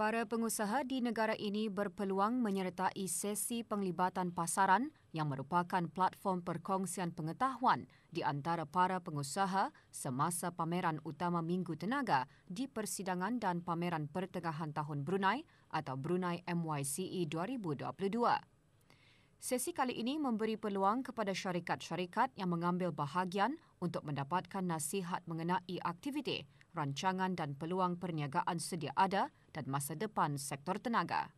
Para pengusaha di negara ini berpeluang menyertai sesi penglibatan pasaran yang merupakan platform perkongsian pengetahuan di antara para pengusaha semasa pameran utama Minggu Tenaga di Persidangan dan Pameran Pertengahan Tahun Brunei atau Brunei MYCE 2022. Sesi kali ini memberi peluang kepada syarikat-syarikat yang mengambil bahagian untuk mendapatkan nasihat mengenai aktiviti, rancangan dan peluang perniagaan sedia ada dan masa depan sektor tenaga.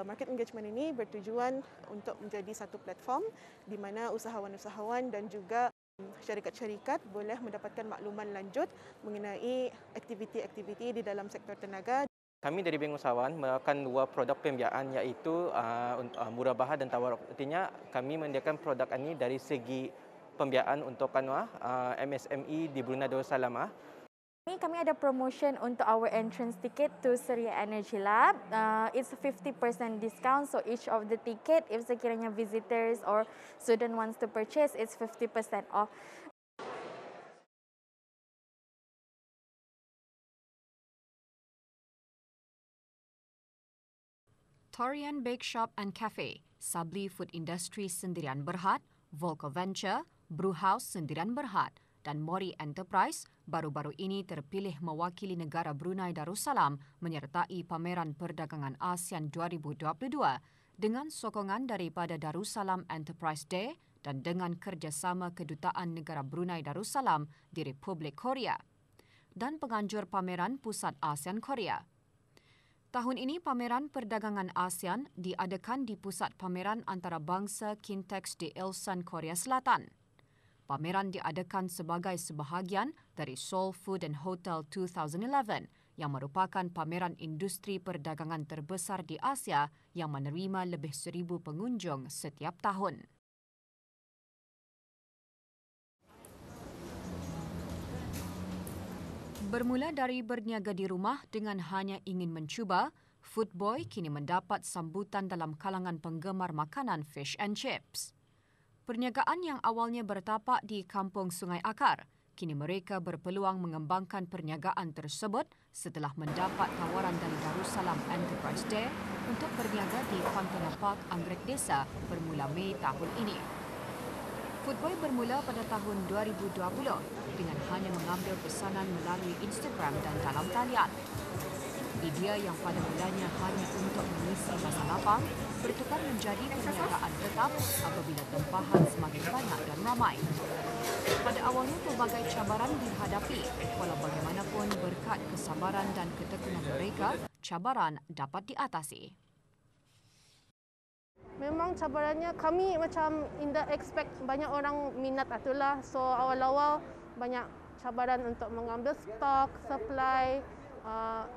Market engagement ini bertujuan untuk menjadi satu platform di mana usahawan-usahawan dan juga um, syarikat-syarikat boleh mendapatkan makluman lanjut mengenai aktiviti-aktiviti di dalam sektor tenaga. Kami dari Bank Usahawan melakukan dua produk pembiayaan iaitu uh, uh murah bahan dan tawar. Artinya kami menyediakan produk ini dari segi pembiayaan untuk kanwa uh, MSME di Brunei Darussalam. Ini kami ada promotion untuk our entrance ticket to Seria Energy Lab. Uh, it's 50% discount, so each of the ticket, if sekiranya visitors or student wants to purchase, it's 50% off. Torian Bake Shop and Cafe, Sabli Food Industries Sendirian Berhad, Volko Venture, Brew House Sendirian Berhad, dan Mori Enterprise baru-baru ini terpilih mewakili negara Brunei Darussalam menyertai pameran perdagangan ASEAN 2022 dengan sokongan daripada Darussalam Enterprise Day dan dengan kerjasama kedutaan negara Brunei Darussalam di Republik Korea dan penganjur pameran Pusat ASEAN Korea. Tahun ini pameran perdagangan ASEAN diadakan di Pusat Pameran Antarabangsa Kintex di Ilsan, Korea Selatan pameran diadakan sebagai sebahagian dari Seoul Food and Hotel 2011 yang merupakan pameran industri perdagangan terbesar di Asia yang menerima lebih seribu pengunjung setiap tahun. Bermula dari berniaga di rumah dengan hanya ingin mencuba, Foodboy kini mendapat sambutan dalam kalangan penggemar makanan fish and chips perniagaan yang awalnya bertapak di kampung Sungai Akar. Kini mereka berpeluang mengembangkan perniagaan tersebut setelah mendapat tawaran dari Darussalam Enterprise Day untuk berniaga di Fontana Park Anggrek Desa bermula Mei tahun ini. Footboy bermula pada tahun 2020 dengan hanya mengambil pesanan melalui Instagram dan dalam talian. Idea yang pada mulanya hanya untuk mengisi masa lapang bertukar menjadi perniagaan tetap apabila tempahan semakin banyak dan ramai. Pada awalnya pelbagai cabaran dihadapi, walau bagaimanapun berkat kesabaran dan ketekunan mereka, cabaran dapat diatasi. Memang cabarannya kami macam in the expect banyak orang minat itulah. So awal-awal banyak cabaran untuk mengambil stok, supply, uh,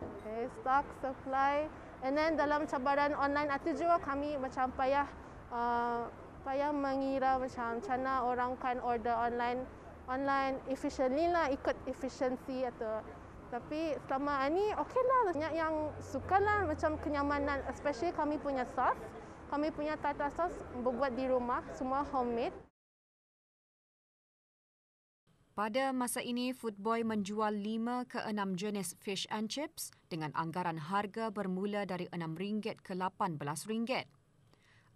okay, eh, stock supply and then dalam cabaran online atau juga kami macam payah uh, payah mengira macam cara orang kan order online online efficiently lah ikut efficiency atau tapi selama ini okey lah banyak yang suka lah macam kenyamanan especially kami punya sauce kami punya tata sauce berbuat di rumah semua homemade pada masa ini, Foodboy menjual 5 ke 6 jenis fish and chips dengan anggaran harga bermula dari RM6 ke RM18.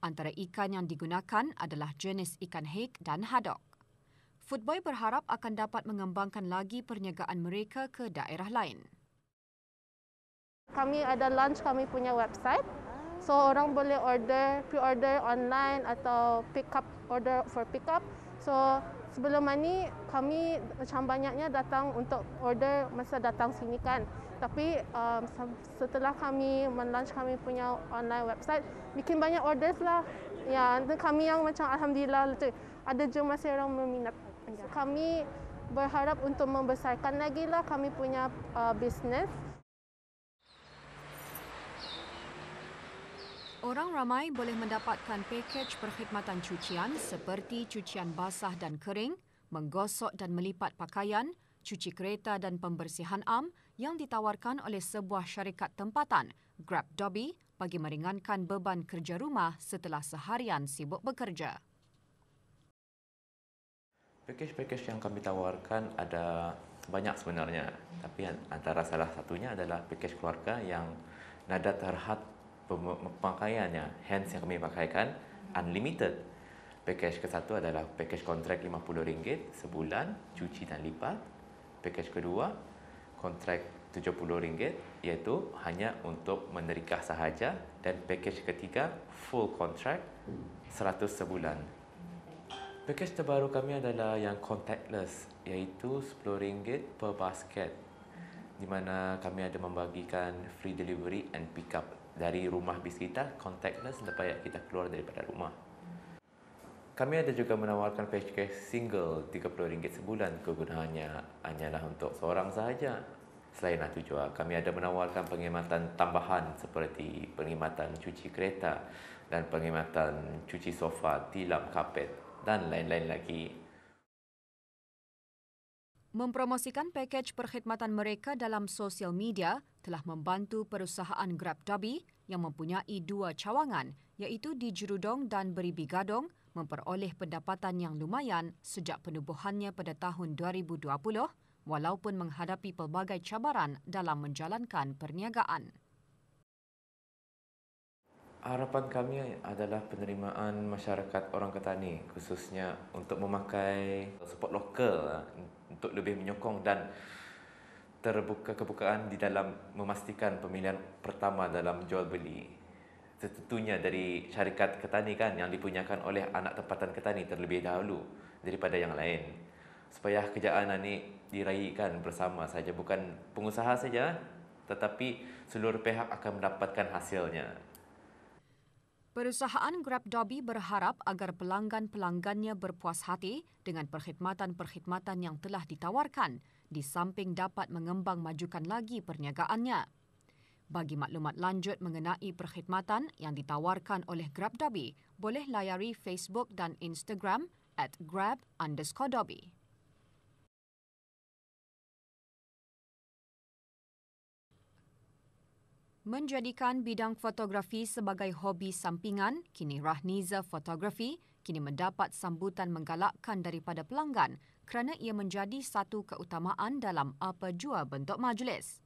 Antara ikan yang digunakan adalah jenis ikan hake dan haddock. Foodboy berharap akan dapat mengembangkan lagi perniagaan mereka ke daerah lain. Kami ada launch kami punya website. So orang boleh order, pre-order online atau pick up order for pick up. So sebelum ini kami macam banyaknya datang untuk order masa datang sini kan. Tapi um, setelah kami melunch kami punya online website, bikin banyak orders lah. Ya, dan kami yang macam Alhamdulillah lecik. ada je masih orang meminat. Ya. Kami berharap untuk membesarkan lagi lah kami punya uh, business. Orang ramai boleh mendapatkan pakej perkhidmatan cucian seperti cucian basah dan kering, menggosok dan melipat pakaian, cuci kereta dan pembersihan am yang ditawarkan oleh sebuah syarikat tempatan, Grab Dobby, bagi meringankan beban kerja rumah setelah seharian sibuk bekerja. Pakej-pakej yang kami tawarkan ada banyak sebenarnya. Tapi antara salah satunya adalah pakej keluarga yang nada terhad pemakaiannya, hands yang kami pakaikan unlimited. Package ke satu adalah package kontrak RM50 sebulan, cuci dan lipat. Package kedua, kontrak RM70 iaitu hanya untuk menerikah sahaja dan package ketiga full contract 100 sebulan. Package terbaru kami adalah yang contactless iaitu RM10 per basket di mana kami ada membagikan free delivery and pick up dari rumah bis kita contactless supaya kita keluar daripada rumah. Kami ada juga menawarkan package single RM30 sebulan kegunaannya hanyalah untuk seorang sahaja. Selain itu juga, kami ada menawarkan penghematan tambahan seperti penghematan cuci kereta dan penghematan cuci sofa, tilam, kapet dan lain-lain lagi mempromosikan pakej perkhidmatan mereka dalam sosial media telah membantu perusahaan Grab Dobby yang mempunyai dua cawangan iaitu di Jerudong dan Beribi Gadong memperoleh pendapatan yang lumayan sejak penubuhannya pada tahun 2020 walaupun menghadapi pelbagai cabaran dalam menjalankan perniagaan harapan kami adalah penerimaan masyarakat orang Ketani khususnya untuk memakai support lokal ah, untuk lebih menyokong dan terbuka kebukaan di dalam memastikan pemilihan pertama dalam jual beli tertentunya dari syarikat Ketani kan yang dipunyakan oleh anak tempatan Ketani terlebih dahulu daripada yang lain supaya kerjaan ini diraihkan bersama saja bukan pengusaha saja tetapi seluruh pihak akan mendapatkan hasilnya Perusahaan Grab Dobby berharap agar pelanggan-pelanggannya berpuas hati dengan perkhidmatan-perkhidmatan yang telah ditawarkan di samping dapat mengembang majukan lagi perniagaannya. Bagi maklumat lanjut mengenai perkhidmatan yang ditawarkan oleh Grab Dobby, boleh layari Facebook dan Instagram at grab underscore Menjadikan bidang fotografi sebagai hobi sampingan, kini Rahniza Photography kini mendapat sambutan menggalakkan daripada pelanggan kerana ia menjadi satu keutamaan dalam apa jua bentuk majlis.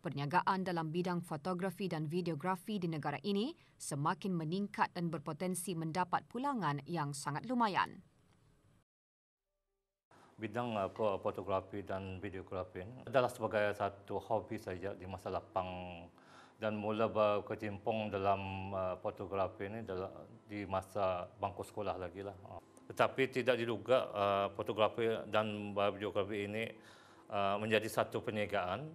Perniagaan dalam bidang fotografi dan videografi di negara ini semakin meningkat dan berpotensi mendapat pulangan yang sangat lumayan. Bidang apa uh, fotografi dan videografi adalah sebagai satu hobi saja di masa lapang dan mula berkecimpung dalam uh, fotografi ini dalam, di masa bangku sekolah lagi lah. Uh. Tetapi tidak diduga uh, fotografi dan videografi ini uh, menjadi satu perniagaan.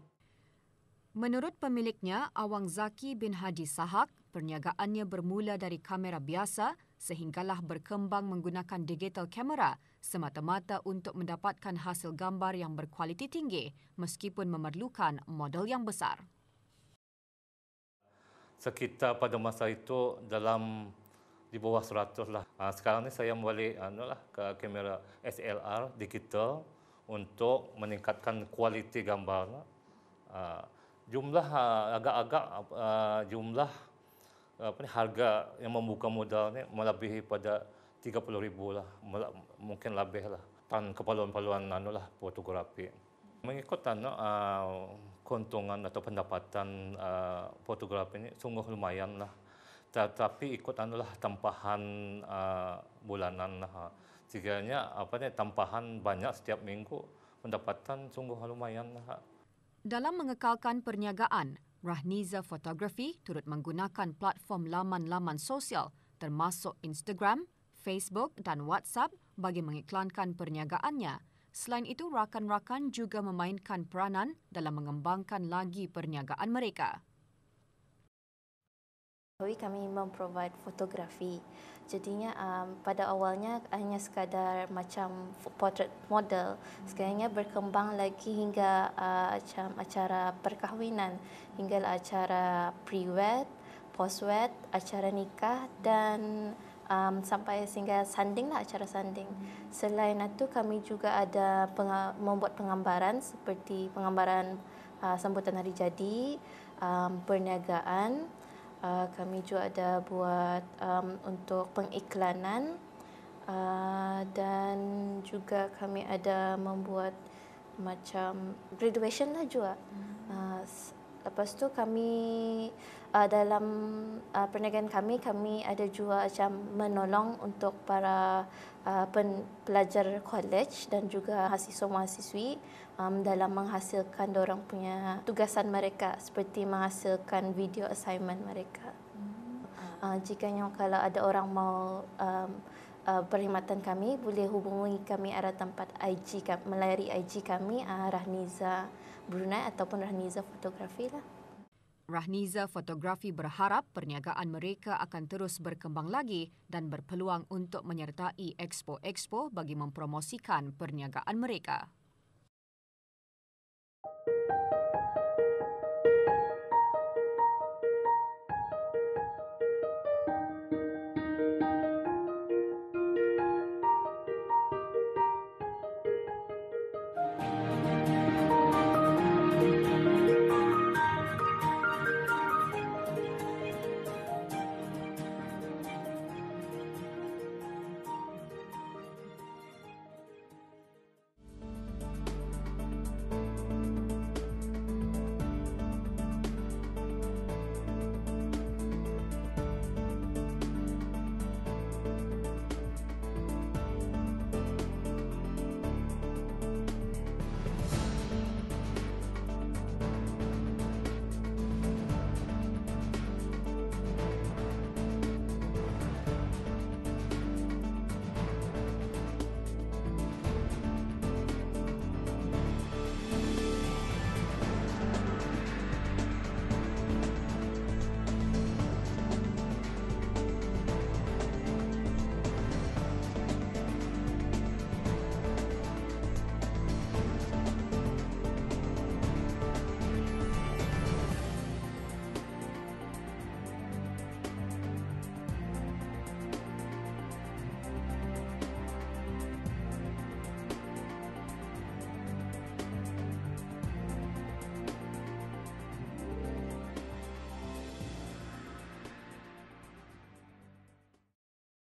Menurut pemiliknya, Awang Zaki bin Haji Sahak, perniagaannya bermula dari kamera biasa sehinggalah berkembang menggunakan digital kamera semata-mata untuk mendapatkan hasil gambar yang berkualiti tinggi meskipun memerlukan model yang besar sekitar pada masa itu dalam di bawah 100 lah. Ah, sekarang ni saya balik anulah ke kamera SLR digital untuk meningkatkan kualiti gambar. Lah. Ah, jumlah ah, agak-agak jumlah apa ni, harga yang membuka modal ni melebihi pada ribu lah, mungkin lebih lah. Tan kepaluan-paluan anulah fotografi. Mengikut anu, uh, keuntungan atau pendapatan uh, fotografi ini sungguh lumayan lah. Tetapi ikut adalah tambahan uh, bulanan lah. Tiganya apa nih tambahan banyak setiap minggu pendapatan sungguh lumayan lah. Dalam mengekalkan perniagaan, Rahniza Photography turut menggunakan platform laman-laman sosial termasuk Instagram, Facebook dan WhatsApp bagi mengiklankan perniagaannya. Selain itu, rakan-rakan juga memainkan peranan dalam mengembangkan lagi perniagaan mereka. Kami memprovide fotografi. Jadinya um, pada awalnya hanya sekadar macam portrait model. Sekarangnya berkembang lagi hingga uh, macam acara perkahwinan, hingga acara pre-wed, post-wed, acara nikah dan um, sampai sehingga sanding lah acara sanding. Selain itu kami juga ada peng- membuat penggambaran seperti penggambaran uh, sambutan hari jadi, um, perniagaan. Uh, kami juga ada buat um, untuk pengiklanan uh, dan juga kami ada membuat macam graduation lah juga. Hmm. Uh, Lepas tu kami uh, dalam uh, perniagaan kami kami ada jual macam menolong untuk para uh, pen, pelajar college dan juga mahasiswa mahasiswi um, dalam menghasilkan orang punya tugasan mereka seperti menghasilkan video assignment mereka. Hmm. Uh, jika yang kalau ada orang mau um, uh, perkhidmatan kami boleh hubungi kami arah tempat IG kami, melalui IG kami arah uh, Niza. Brunei ataupun Rahniza Fotografi lah. Rahniza Fotografi berharap perniagaan mereka akan terus berkembang lagi dan berpeluang untuk menyertai expo-expo bagi mempromosikan perniagaan mereka.